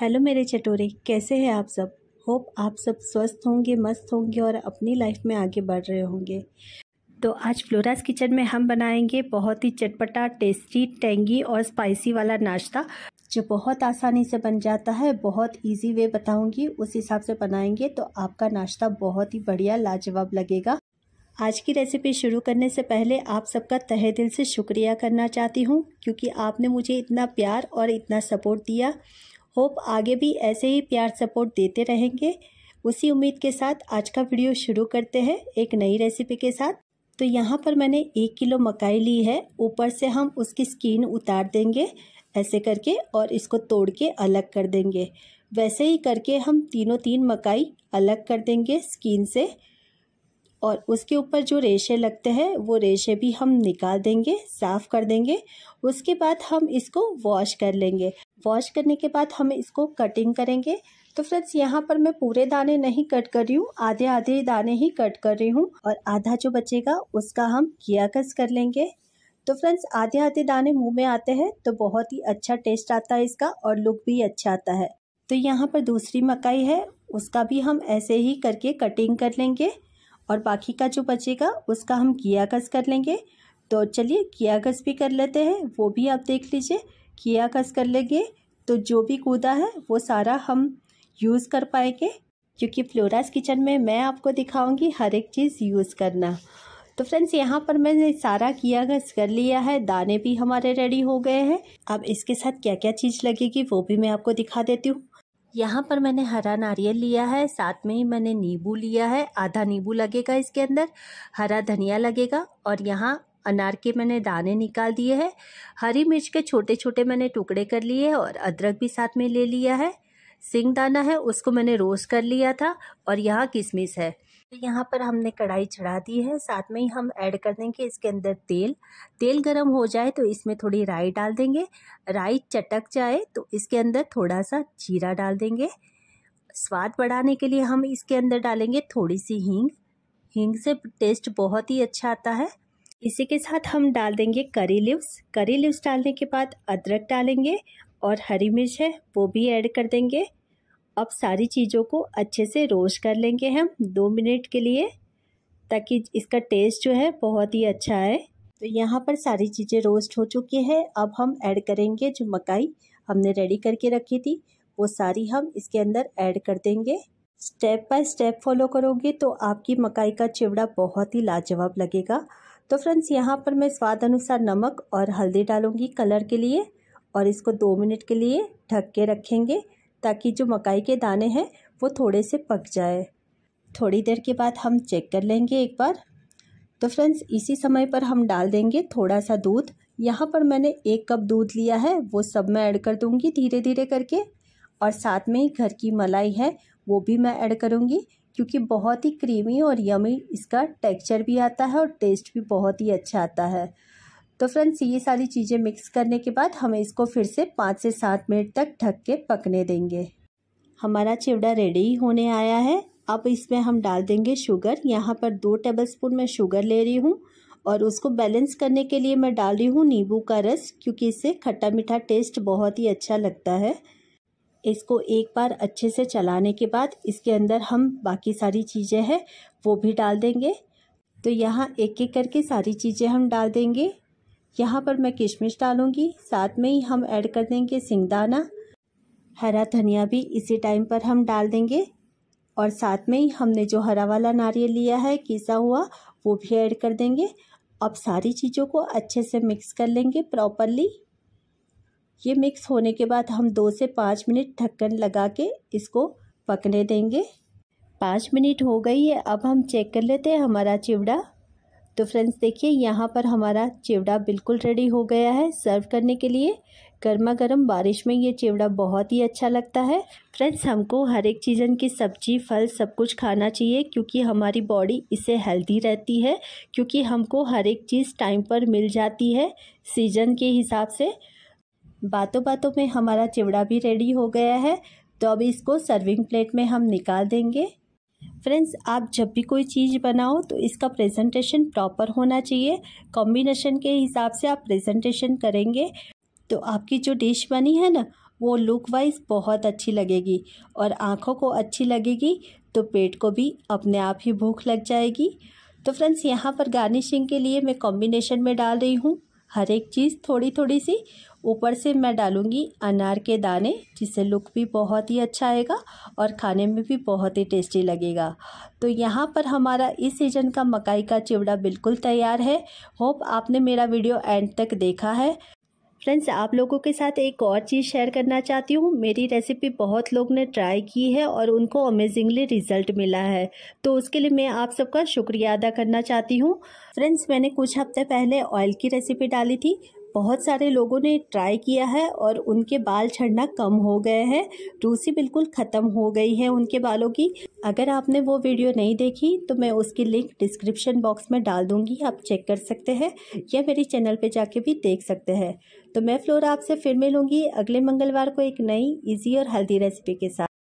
hello मेरे चटोरे कैसे हैं आप सब होप आप सब स्वस्थ होंगे मस्त होंगे और अपनी लाइफ में आगे बढ़ रहे होंगे तो आज फ्लोरास किचन में हम बनाएंगे बहुत ही चटपटा टेस्टी टेंगी और स्पाइसी वाला नाश्ता जो बहुत आसानी से बन जाता है बहुत इजी वे बताऊंगी उस हिसाब से बनाएंगे तो आपका नाश्ता बहुत ही बढ़िया लाजवाब लगेगा आज की रेसिपी शुरू करने से पहले आप सबका तहे दिल से शुक्रिया करना चाहती हूँ क्योंकि आपने मुझे इतना प्यार और इतना सपोर्ट दिया होप आगे भी ऐसे ही प्यार सपोर्ट देते रहेंगे उसी उम्मीद के साथ आज का वीडियो शुरू करते हैं एक नई रेसिपी के साथ तो यहाँ पर मैंने एक किलो मकाई ली है ऊपर से हम उसकी स्किन उतार देंगे ऐसे करके और इसको तोड़ के अलग कर देंगे वैसे ही करके हम तीनों तीन मकाई अलग कर देंगे स्किन से और उसके ऊपर जो रेशे लगते हैं वो रेशे भी हम निकाल देंगे साफ़ कर देंगे उसके बाद हम इसको वॉश कर लेंगे वॉश करने के बाद हम इसको कटिंग करेंगे तो फ्रेंड्स यहाँ पर मैं पूरे दाने नहीं कट कर रही हूँ आधे आधे दाने ही कट कर रही हूँ और आधा जो बचेगा उसका हम कियाकस कर लेंगे तो फ्रेंड्स आधे आधे दाने मुँह में आते हैं तो बहुत ही अच्छा टेस्ट आता है इसका और लुक भी अच्छा आता है तो यहाँ पर दूसरी मकाई है उसका भी हम ऐसे ही करके कटिंग कर लेंगे और बाकी का जो बचेगा उसका हम कियाकस कर लेंगे तो चलिए कियाकस भी कर लेते हैं वो भी आप देख लीजिए कियाकस कर लेंगे तो जो भी कूदा है वो सारा हम यूज़ कर पाएंगे क्योंकि फ्लोराज किचन में मैं आपको दिखाऊंगी हर एक चीज़ यूज़ करना तो फ्रेंड्स यहाँ पर मैंने सारा किया गस कर लिया है दाने भी हमारे रेडी हो गए हैं अब इसके साथ क्या क्या चीज़ लगेगी वो भी मैं आपको दिखा देती हूँ यहाँ पर मैंने हरा नारियल लिया है साथ में ही मैंने नींबू लिया है आधा नींबू लगेगा इसके अंदर हरा धनिया लगेगा और यहाँ अनार के मैंने दाने निकाल दिए हैं हरी मिर्च के छोटे छोटे मैंने टुकड़े कर लिए और अदरक भी साथ में ले लिया है सिंग दाना है उसको मैंने रोस्ट कर लिया था और यहाँ किशमिश है तो यहाँ पर हमने कढ़ाई चढ़ा दी है साथ में ही हम ऐड कर देंगे इसके अंदर तेल तेल गरम हो जाए तो इसमें थोड़ी राई डाल देंगे राई चटक जाए तो इसके अंदर थोड़ा सा जीरा डाल देंगे स्वाद बढ़ाने के लिए हम इसके अंदर डालेंगे थोड़ी सी हींग हींग से टेस्ट बहुत ही अच्छा आता है इसी के साथ हम डाल देंगे करी लिव्स करी लिव्स डालने के बाद अदरक डालेंगे और हरी मिर्च है वो भी ऐड कर देंगे अब सारी चीज़ों को अच्छे से रोस्ट कर लेंगे हम दो मिनट के लिए ताकि इसका टेस्ट जो है बहुत ही अच्छा है तो यहाँ पर सारी चीज़ें रोस्ट हो चुकी है अब हम ऐड करेंगे जो मकाई हमने रेडी करके रखी थी वो सारी हम इसके अंदर ऐड कर देंगे स्टेप बाय स्टेप फॉलो करोगे तो आपकी मकाई का चिवड़ा बहुत ही लाजवाब लगेगा तो फ्रेंड्स यहाँ पर मैं स्वाद अनुसार नमक और हल्दी डालूंगी कलर के लिए और इसको दो मिनट के लिए ढक के रखेंगे ताकि जो मकाई के दाने हैं वो थोड़े से पक जाए थोड़ी देर के बाद हम चेक कर लेंगे एक बार तो फ्रेंड्स इसी समय पर हम डाल देंगे थोड़ा सा दूध यहाँ पर मैंने एक कप दूध लिया है वो सब मैं ऐड कर दूँगी धीरे धीरे करके और साथ में ही घर की मलाई है वो भी मैं ऐड करूँगी क्योंकि बहुत ही क्रीमी और यमी इसका टेक्सचर भी आता है और टेस्ट भी बहुत ही अच्छा आता है तो फ्रेंड्स ये सारी चीज़ें मिक्स करने के बाद हम इसको फिर से पाँच से सात मिनट तक ढक के पकने देंगे हमारा चिवड़ा रेडी होने आया है अब इसमें हम डाल देंगे शुगर यहाँ पर दो टेबलस्पून मैं शुगर ले रही हूँ और उसको बैलेंस करने के लिए मैं डाल रही हूँ नींबू का रस क्योंकि इससे खट्टा मीठा टेस्ट बहुत ही अच्छा लगता है इसको एक बार अच्छे से चलाने के बाद इसके अंदर हम बाकी सारी चीज़ें हैं वो भी डाल देंगे तो यहाँ एक एक करके सारी चीज़ें हम डाल देंगे यहाँ पर मैं किशमिश डालूँगी साथ में ही हम ऐड कर देंगे सिंगदाना हरा धनिया भी इसी टाइम पर हम डाल देंगे और साथ में ही हमने जो हरा वाला नारियल लिया है किसा हुआ वो भी ऐड कर देंगे अब सारी चीज़ों को अच्छे से मिक्स कर लेंगे प्रॉपरली ये मिक्स होने के बाद हम दो से पाँच मिनट ढक्कन लगा के इसको पकने देंगे पाँच मिनट हो गई है अब हम चेक कर लेते हैं हमारा चिवड़ा तो फ्रेंड्स देखिए यहाँ पर हमारा चिवड़ा बिल्कुल रेडी हो गया है सर्व करने के लिए गर्मा गर्म बारिश में ये चिवड़ा बहुत ही अच्छा लगता है फ्रेंड्स हमको हर एक सीज़न की सब्जी फल सब कुछ खाना चाहिए क्योंकि हमारी बॉडी इससे हेल्दी रहती है क्योंकि हमको हर एक चीज़ टाइम पर मिल जाती है सीजन के हिसाब से बातों बातों में हमारा चिवड़ा भी रेडी हो गया है तो अब इसको सर्विंग प्लेट में हम निकाल देंगे फ्रेंड्स आप जब भी कोई चीज़ बनाओ तो इसका प्रेजेंटेशन प्रॉपर होना चाहिए कॉम्बिनेशन के हिसाब से आप प्रेजेंटेशन करेंगे तो आपकी जो डिश बनी है ना वो लुक वाइज बहुत अच्छी लगेगी और आँखों को अच्छी लगेगी तो पेट को भी अपने आप ही भूख लग जाएगी तो फ्रेंड्स यहाँ पर गार्निशिंग के लिए मैं कॉम्बिनेशन में डाल रही हूँ हर एक चीज़ थोड़ी थोड़ी सी ऊपर से मैं डालूँगी अनार के दाने जिससे लुक भी बहुत ही अच्छा आएगा और खाने में भी बहुत ही टेस्टी लगेगा तो यहाँ पर हमारा इस सीज़न का मकाई का चिवड़ा बिल्कुल तैयार है होप आपने मेरा वीडियो एंड तक देखा है फ्रेंड्स आप लोगों के साथ एक और चीज़ शेयर करना चाहती हूँ मेरी रेसिपी बहुत लोग ने ट्राई की है और उनको अमेजिंगली रिजल्ट मिला है तो उसके लिए मैं आप सबका शुक्रिया अदा करना चाहती हूँ फ्रेंड्स मैंने कुछ हफ्ते पहले ऑयल की रेसिपी डाली थी बहुत सारे लोगों ने ट्राई किया है और उनके बाल छड़ना कम हो गए हैं रूसी बिल्कुल ख़त्म हो गई है उनके बालों की अगर आपने वो वीडियो नहीं देखी तो मैं उसकी लिंक डिस्क्रिप्शन बॉक्स में डाल दूँगी आप चेक कर सकते हैं या मेरे चैनल पर जाके भी देख सकते हैं तो मैं फ्लोर आपसे फिर मिलूँगी अगले मंगलवार को एक नई ईजी और हेल्दी रेसिपी के साथ